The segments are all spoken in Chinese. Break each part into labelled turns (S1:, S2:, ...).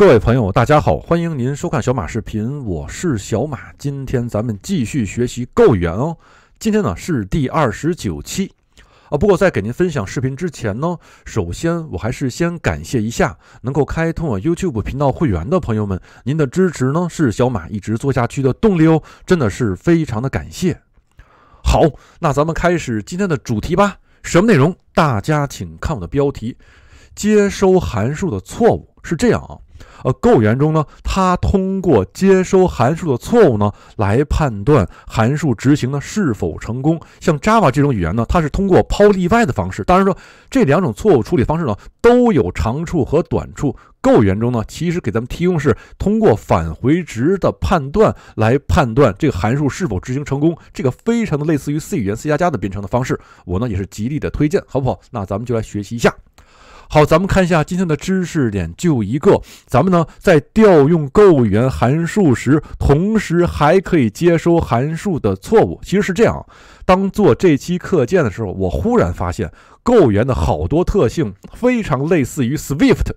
S1: 各位朋友，大家好，欢迎您收看小马视频，我是小马，今天咱们继续学习购员哦。今天呢是第二十九期，啊，不过在给您分享视频之前呢，首先我还是先感谢一下能够开通我 YouTube 频道会员的朋友们，您的支持呢是小马一直做下去的动力哦，真的是非常的感谢。好，那咱们开始今天的主题吧。什么内容？大家请看我的标题，接收函数的错误是这样啊。呃，Go 语言中呢，它通过接收函数的错误呢，来判断函数执行呢是否成功。像 Java 这种语言呢，它是通过抛例外的方式。当然说，这两种错误处理方式呢，都有长处和短处。Go 语言中呢，其实给咱们提供是通过返回值的判断来判断这个函数是否执行成功。这个非常的类似于 C 语言、C 加加的编程的方式。我呢也是极力的推荐，好不好？那咱们就来学习一下。好，咱们看一下今天的知识点，就一个，咱们呢在调用物员函数时，同时还可以接收函数的错误。其实是这样，当做这期课件的时候，我忽然发现物员的好多特性非常类似于 Swift，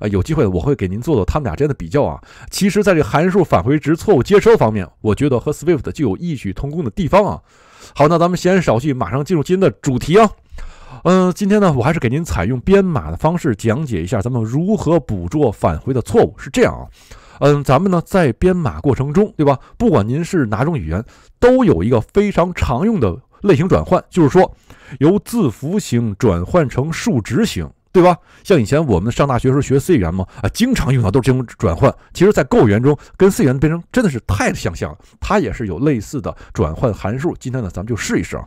S1: 呃，有机会我会给您做做他们俩之间的比较啊。其实，在这函数返回值错误接收方面，我觉得和 Swift 就有异曲同工的地方啊。好，那咱们闲言少叙，马上进入今天的主题啊。嗯，今天呢，我还是给您采用编码的方式讲解一下，咱们如何捕捉返回的错误。是这样啊，嗯，咱们呢在编码过程中，对吧？不管您是哪种语言，都有一个非常常用的类型转换，就是说由字符型转换成数值型，对吧？像以前我们上大学时候学 C 语言嘛，啊，经常用到都是这种转换。其实，在 Go 语言中，跟 C 语言编程真的是太相像了，它也是有类似的转换函数。今天呢，咱们就试一试啊。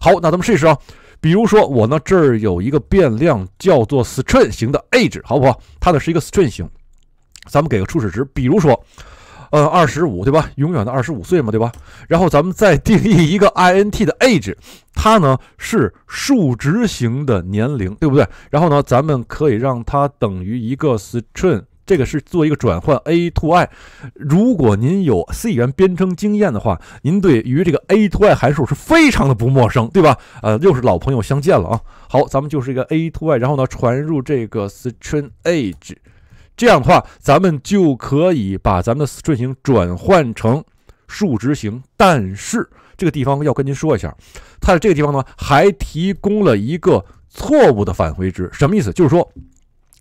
S1: 好，那咱们试一试啊。比如说我呢，这儿有一个变量叫做 string 型的 age，好不好？它呢是一个 string 型，咱们给个初始值，比如说，呃，二十五，对吧？永远的二十五岁嘛，对吧？然后咱们再定义一个 int 的 age，它呢是数值型的年龄，对不对？然后呢，咱们可以让它等于一个 string。这个是做一个转换，A to I。如果您有 C 语言编程经验的话，您对于这个 A to I 函数是非常的不陌生，对吧？呃，又是老朋友相见了啊。好，咱们就是一个 A to I，然后呢传入这个 string age，这样的话，咱们就可以把咱们的 s t r i n 型转换成数值型。但是这个地方要跟您说一下，它的这个地方的话还提供了一个错误的返回值，什么意思？就是说。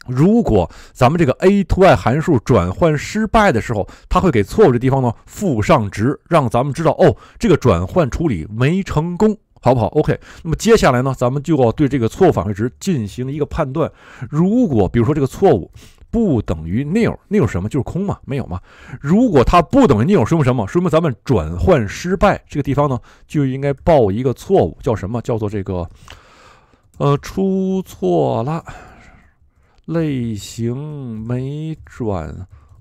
S1: 如果咱们这个 A to Y 函数转换失败的时候，它会给错误的地方呢附上值，让咱们知道哦，这个转换处理没成功，好不好？OK，那么接下来呢，咱们就要对这个错误返回值进行一个判断。如果比如说这个错误不等于 Nil，Nil 什么，就是空嘛，没有嘛？如果它不等于 Nil，说明什么？说明咱们转换失败，这个地方呢就应该报一个错误，叫什么？叫做这个呃，出错了。类型没转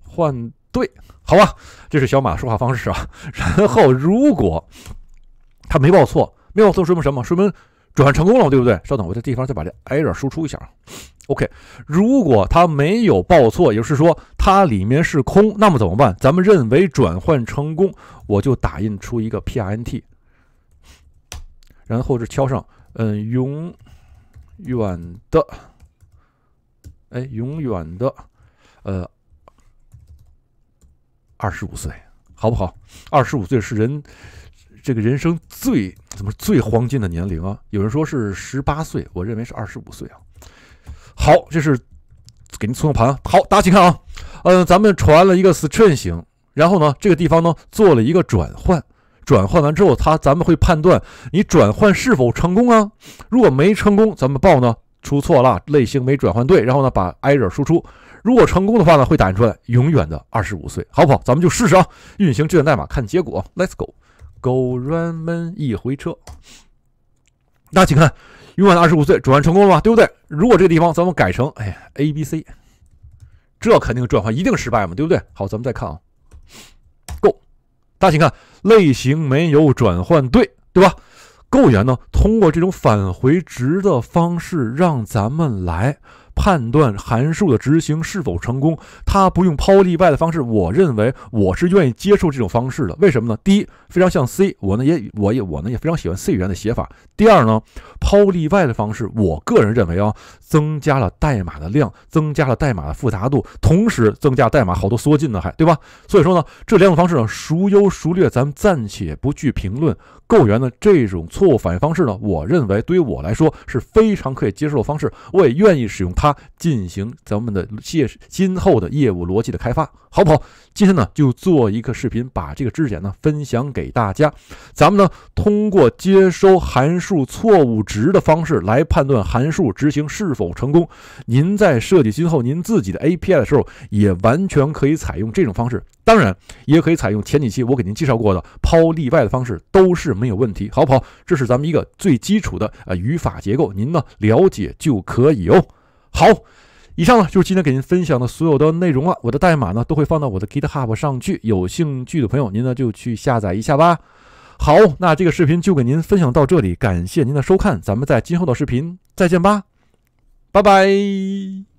S1: 换对，好吧，这是小马说话方式啊。然后，如果它没报错，没报错说明什么？说明转换成功了，对不对？稍等，我这地方再把这 error 输出一下啊。OK，如果它没有报错，也就是说它里面是空，那么怎么办？咱们认为转换成功，我就打印出一个 print，然后是敲上嗯，永远的。哎，永远的，呃，二十五岁，好不好？二十五岁是人这个人生最怎么最黄金的年龄啊？有人说是十八岁，我认为是二十五岁啊。好，这是给您搓个盘。好，大家请看啊，嗯，咱们传了一个 string 型，然后呢，这个地方呢做了一个转换，转换完之后，它咱们会判断你转换是否成功啊。如果没成功，咱们报呢？出错了，类型没转换对，然后呢，把 error 输出，如果成功的话呢，会打印出来，永远的二十五岁，好不好？咱们就试试啊，运行这段代码，看结果。Let's go，go runman 一回车，大家请看，永远的二十五岁，转换成功了吗？对不对？如果这个地方咱们改成哎，a b c，这肯定转换一定失败嘛，对不对？好，咱们再看啊，go，大家请看，类型没有转换对，对吧？公务员呢，通过这种返回值的方式，让咱们来。判断函数的执行是否成功，它不用抛例外的方式，我认为我是愿意接受这种方式的。为什么呢？第一，非常像 C，我呢也我也我呢也非常喜欢 C 语言的写法。第二呢，抛例外的方式，我个人认为啊，增加了代码的量，增加了代码的复杂度，同时增加代码好多缩进呢，还对吧？所以说呢，这两种方式呢，孰优孰劣，咱们暂且不去评论。Go 语言的这种错误反应方式呢，我认为对于我来说是非常可以接受的方式，我也愿意使用它。进行咱们的接今后的业务逻辑的开发，好不好？今天呢就做一个视频，把这个知识点呢分享给大家。咱们呢通过接收函数错误值的方式来判断函数执行是否成功。您在设计今后您自己的 API 的时候，也完全可以采用这种方式。当然，也可以采用前几期我给您介绍过的抛例外的方式，都是没有问题，好不好？这是咱们一个最基础的啊语法结构，您呢了解就可以哦。好，以上呢就是今天给您分享的所有的内容了。我的代码呢都会放到我的 GitHub 上去，有兴趣的朋友您呢就去下载一下吧。好，那这个视频就给您分享到这里，感谢您的收看，咱们在今后的视频再见吧，拜拜。